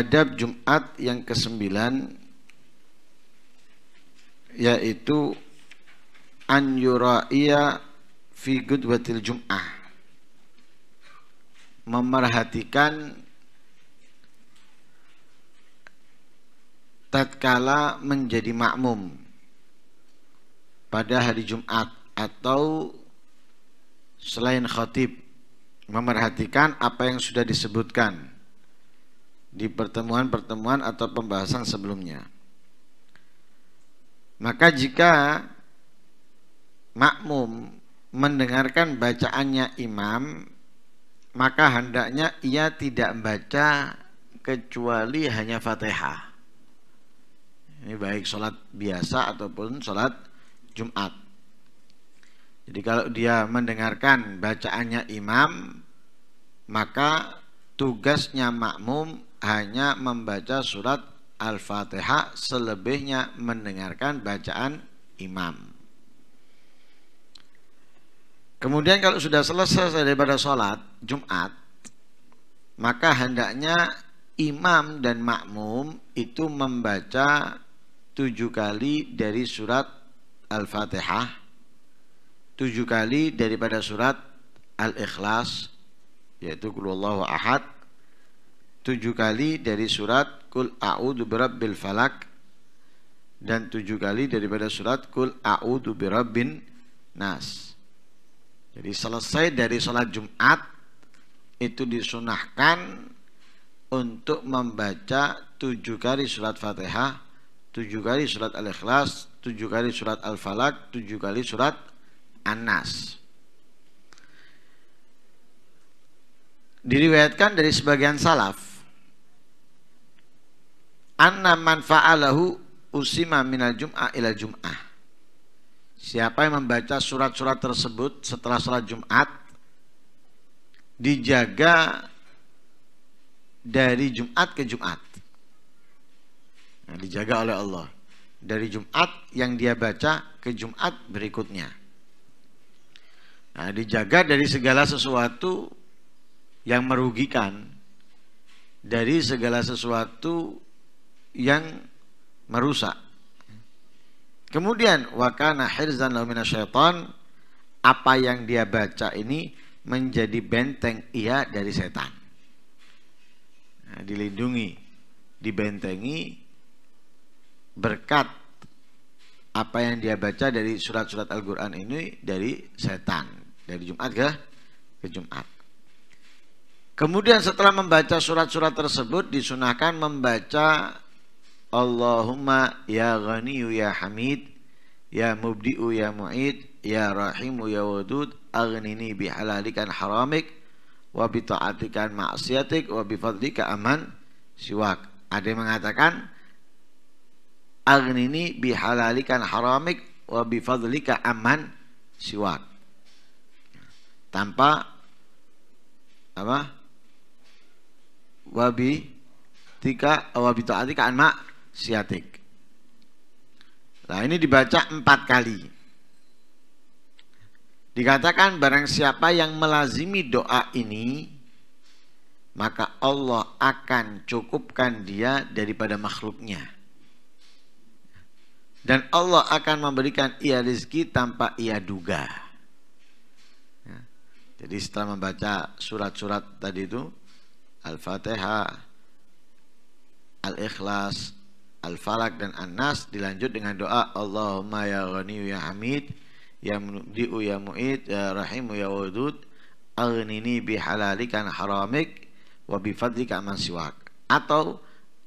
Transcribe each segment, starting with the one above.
adab Jumat yang ke-9 yaitu an yura'iya fi gudwatil Jum'ah memerhatikan tatkala menjadi makmum pada hari Jumat atau selain khatib memerhatikan apa yang sudah disebutkan di pertemuan-pertemuan atau pembahasan sebelumnya. Maka jika makmum mendengarkan bacaannya imam, maka hendaknya ia tidak membaca kecuali hanya Fatihah. Ini baik sholat biasa ataupun sholat Jumat. Jadi kalau dia mendengarkan bacaannya imam, maka tugasnya makmum hanya membaca surat Al-Fatihah selebihnya mendengarkan bacaan imam. Kemudian kalau sudah selesai daripada sholat Jumat, maka hendaknya imam dan makmum itu membaca tujuh kali dari surat Al-Fatihah, tujuh kali daripada surat Al-Ikhlas, yaitu Kulullahu Ahad, tujuh kali dari surat Kul A'udhu Birabbil Falak dan tujuh kali daripada surat Kul A'udhu Birabbin Nas. Jadi selesai dari sholat Jumat itu disunahkan untuk membaca tujuh kali surat Fatihah, tujuh kali surat Al-Ikhlas, tujuh kali surat Al-Falak, tujuh kali surat An-Nas. Diriwayatkan dari sebagian salaf anna man fa'alahu usima minal jum'ah ila jum'ah siapa yang membaca surat-surat tersebut setelah sholat Jumat dijaga dari Jumat ke Jumat nah, dijaga oleh Allah dari Jumat yang dia baca ke Jumat berikutnya nah, dijaga dari segala sesuatu yang merugikan dari segala sesuatu yang merusak. Kemudian wakana hirzan lahu syaitan apa yang dia baca ini menjadi benteng ia dari setan. Nah, dilindungi, dibentengi berkat apa yang dia baca dari surat-surat Al-Qur'an ini dari setan, dari Jumat ke ke Jumat. Kemudian setelah membaca surat-surat tersebut disunahkan membaca Allahumma ya ghaniyu ya hamid ya mubdi'u ya mu'id ya rahimu ya wadud ini bihalalikan haramik wa bita'atikan ma'asyatik wa bifadlika aman siwak ada yang mengatakan ini bihalalikan haramik wa bifadlika aman siwak tanpa apa wabi tika wabi ta'atika an siatik. Nah ini dibaca empat kali. Dikatakan barang siapa yang melazimi doa ini, maka Allah akan cukupkan dia daripada makhluknya. Dan Allah akan memberikan ia rezeki tanpa ia duga. Ya. Jadi setelah membaca surat-surat tadi itu, Al-Fatihah, Al-Ikhlas, Al-Falak dan An-Nas dilanjut dengan doa Allahumma ya Ghaniyu ya Hamid ya mudi'u ya Mu'id ya Rahimu ya Wadud aghnini bihalalikan haramik wa bifadlika aman siwak atau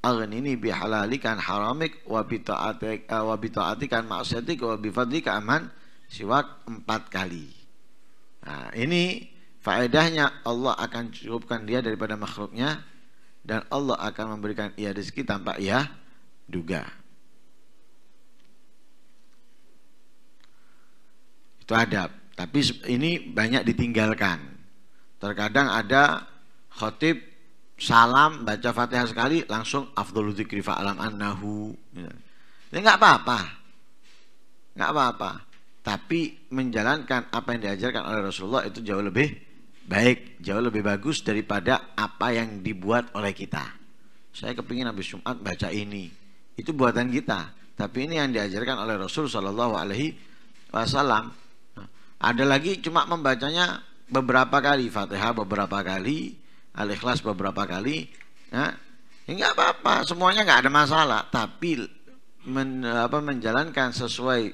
aghnini bihalalikan haramik wa bi bita'atik eh, wa bi bita'atikan ma'siyatik wa bifadlika aman siwak empat kali nah, ini faedahnya Allah akan cukupkan dia daripada makhluknya dan Allah akan memberikan ia rezeki tanpa ia duga. Itu ada tapi ini banyak ditinggalkan. Terkadang ada khotib salam baca Fatihah sekali langsung afdhalu dzikri an nahu ya. Ini enggak apa-apa. Enggak apa-apa. Tapi menjalankan apa yang diajarkan oleh Rasulullah itu jauh lebih baik jauh lebih bagus daripada apa yang dibuat oleh kita saya kepingin habis Jumat baca ini itu buatan kita tapi ini yang diajarkan oleh Rasul Shallallahu Alaihi Wasallam ada lagi cuma membacanya beberapa kali Fatihah beberapa kali al beberapa kali ya. ya nggak apa-apa semuanya nggak ada masalah tapi men, apa, menjalankan sesuai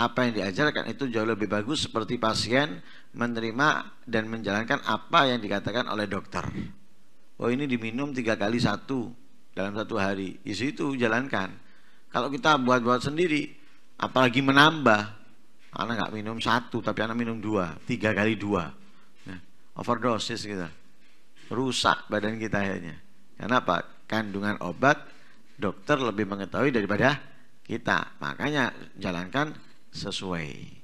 apa yang diajarkan itu jauh lebih bagus seperti pasien menerima dan menjalankan apa yang dikatakan oleh dokter. Oh ini diminum tiga kali satu, dalam satu hari. Di ya itu jalankan. Kalau kita buat-buat sendiri, apalagi menambah, anak nggak minum satu tapi anak minum dua, tiga kali dua, nah, overdosis kita, rusak badan kita akhirnya. Karena apa? Kandungan obat dokter lebih mengetahui daripada kita. Makanya jalankan sesuai.